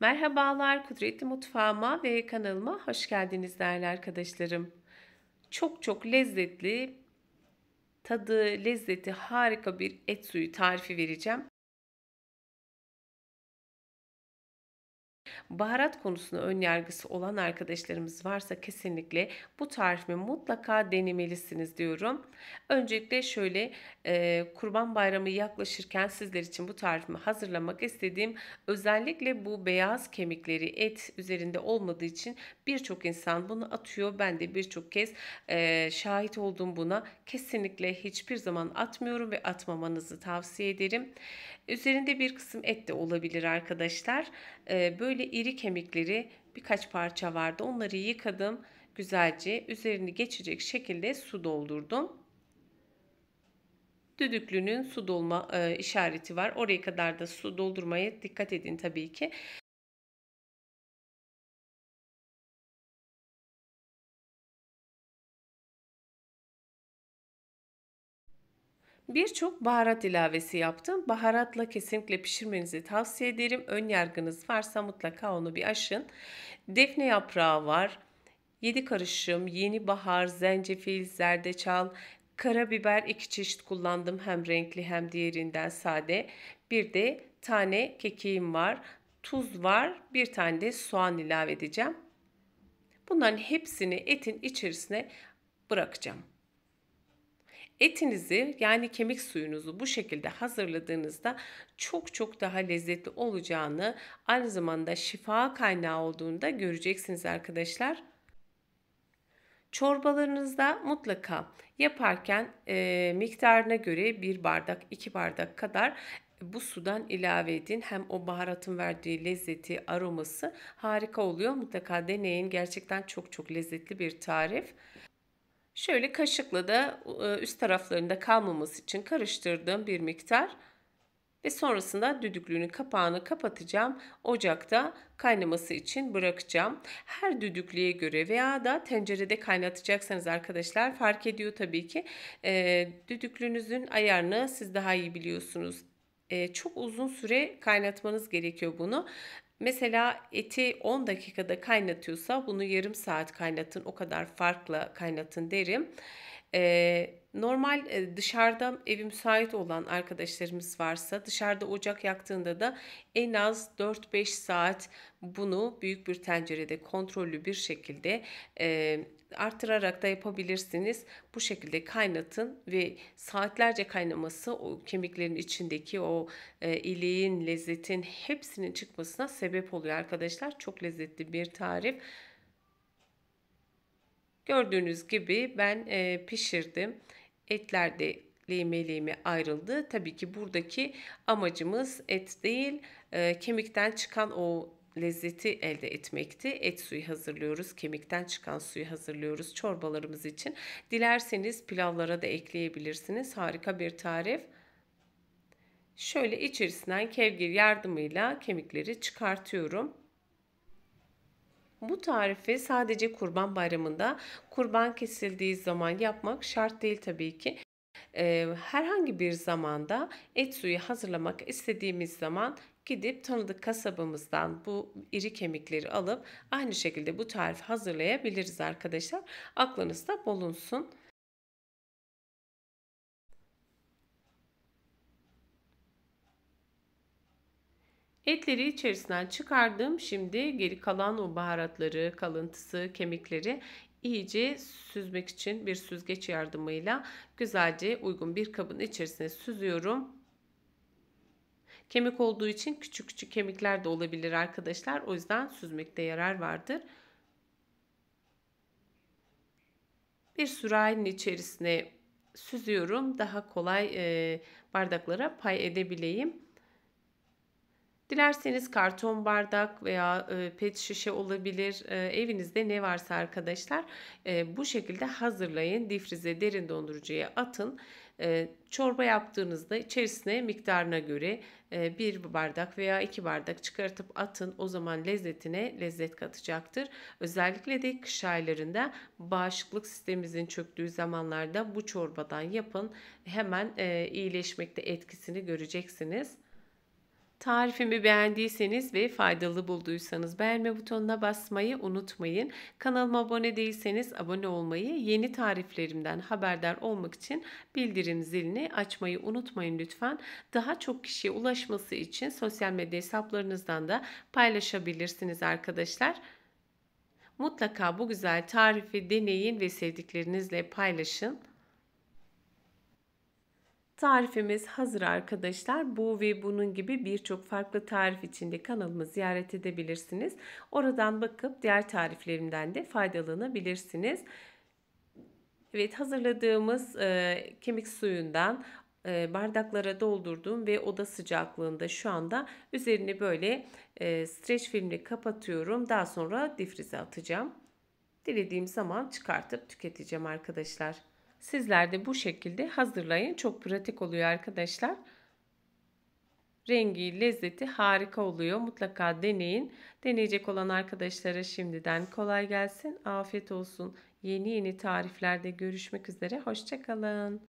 Merhabalar Kudretli Mutfağıma ve kanalıma hoş geldiniz değerli arkadaşlarım. Çok çok lezzetli, tadı, lezzeti harika bir et suyu tarifi vereceğim. baharat konusunda ön yargısı olan arkadaşlarımız varsa kesinlikle bu tarifi mutlaka denemelisiniz diyorum. Öncelikle şöyle e, Kurban Bayramı yaklaşırken sizler için bu tarifimi hazırlamak istediğim özellikle bu beyaz kemikleri et üzerinde olmadığı için birçok insan bunu atıyor. Ben de birçok kez e, şahit oldum buna. Kesinlikle hiçbir zaman atmıyorum ve atmamanızı tavsiye ederim. Üzerinde bir kısım et de olabilir arkadaşlar. Ee, böyle iri kemikleri birkaç parça vardı. Onları yıkadım güzelce üzerini geçecek şekilde su doldurdum. Düdüklünün su dolma e, işareti var. Oraya kadar da su doldurmaya dikkat edin tabii ki. Birçok baharat ilavesi yaptım. Baharatla kesinlikle pişirmenizi tavsiye ederim. Ön yargınız varsa mutlaka onu bir aşın. Defne yaprağı var. 7 karışım, yeni bahar, zencefil, zerdeçal, karabiber iki çeşit kullandım. Hem renkli hem diğerinden sade. Bir de tane kekiğim var. Tuz var. Bir tane de soğan ilave edeceğim. Bunların hepsini etin içerisine bırakacağım. Etinizi yani kemik suyunuzu bu şekilde hazırladığınızda çok çok daha lezzetli olacağını aynı zamanda şifa kaynağı olduğunu da göreceksiniz arkadaşlar. Çorbalarınızda mutlaka yaparken e, miktarına göre bir bardak iki bardak kadar bu sudan ilave edin. Hem o baharatın verdiği lezzeti, aroması harika oluyor. Mutlaka deneyin. Gerçekten çok çok lezzetli bir tarif. Şöyle kaşıkla da e, üst taraflarında kalmaması için karıştırdığım bir miktar ve sonrasında düdüklünün kapağını kapatacağım. Ocakta kaynaması için bırakacağım. Her düdüklüye göre veya da tencerede kaynatacaksanız arkadaşlar fark ediyor tabii ki. E, düdüklünüzün ayarını siz daha iyi biliyorsunuz. E, çok uzun süre kaynatmanız gerekiyor bunu. Mesela eti 10 dakikada kaynatıyorsa bunu yarım saat kaynatın o kadar farklı kaynatın derim. Ee, Normal e, dışarıda evi müsait olan arkadaşlarımız varsa dışarıda ocak yaktığında da en az 4-5 saat bunu büyük bir tencerede kontrollü bir şekilde e, arttırarak da yapabilirsiniz. Bu şekilde kaynatın ve saatlerce kaynaması o kemiklerin içindeki o e, iliğin, lezzetin hepsinin çıkmasına sebep oluyor arkadaşlar. Çok lezzetli bir tarif. Gördüğünüz gibi ben e, pişirdim. Etler de lehime lehime ayrıldı. Tabii ki buradaki amacımız et değil, e, kemikten çıkan o lezzeti elde etmekti. Et suyu hazırlıyoruz, kemikten çıkan suyu hazırlıyoruz çorbalarımız için. Dilerseniz pilavlara da ekleyebilirsiniz. Harika bir tarif. Şöyle içerisinden kevgir yardımıyla kemikleri çıkartıyorum. Bu tarifi sadece kurban bayramında kurban kesildiği zaman yapmak şart değil tabii ki. Ee, herhangi bir zamanda et suyu hazırlamak istediğimiz zaman gidip tanıdık kasabımızdan bu iri kemikleri alıp aynı şekilde bu tarifi hazırlayabiliriz arkadaşlar. Aklınızda bulunsun. Etleri içerisinden çıkardım. Şimdi geri kalan o baharatları, kalıntısı, kemikleri iyice süzmek için bir süzgeç yardımıyla güzelce uygun bir kabın içerisine süzüyorum. Kemik olduğu için küçük küçük kemikler de olabilir arkadaşlar. O yüzden süzmekte yarar vardır. Bir sürahinin içerisine süzüyorum. Daha kolay bardaklara pay edebileyim. Dilerseniz karton bardak veya e, pet şişe olabilir. E, evinizde ne varsa arkadaşlar e, bu şekilde hazırlayın. Difrize derin dondurucuya atın. Çorba yaptığınızda içerisine miktarına göre bir bardak veya iki bardak çıkartıp atın. O zaman lezzetine lezzet katacaktır. Özellikle de kış aylarında bağışıklık sistemimizin çöktüğü zamanlarda bu çorbadan yapın. Hemen iyileşmekte etkisini göreceksiniz. Tarifimi beğendiyseniz ve faydalı bulduysanız beğenme butonuna basmayı unutmayın. Kanalıma abone değilseniz abone olmayı, yeni tariflerimden haberdar olmak için bildirim zilini açmayı unutmayın lütfen. Daha çok kişiye ulaşması için sosyal medya hesaplarınızdan da paylaşabilirsiniz arkadaşlar. Mutlaka bu güzel tarifi deneyin ve sevdiklerinizle paylaşın. Tarifimiz hazır arkadaşlar. Bu ve bunun gibi birçok farklı tarif içinde kanalımı ziyaret edebilirsiniz. Oradan bakıp diğer tariflerimden de faydalanabilirsiniz. Evet hazırladığımız e, kemik suyundan e, bardaklara doldurdum ve oda sıcaklığında şu anda üzerini böyle e, streç filmle kapatıyorum. Daha sonra difrize atacağım. Dilediğim zaman çıkartıp tüketeceğim arkadaşlar. Sizler de bu şekilde hazırlayın. Çok pratik oluyor arkadaşlar. Rengi, lezzeti harika oluyor. Mutlaka deneyin. Deneyecek olan arkadaşlara şimdiden kolay gelsin. Afiyet olsun. Yeni yeni tariflerde görüşmek üzere. Hoşçakalın.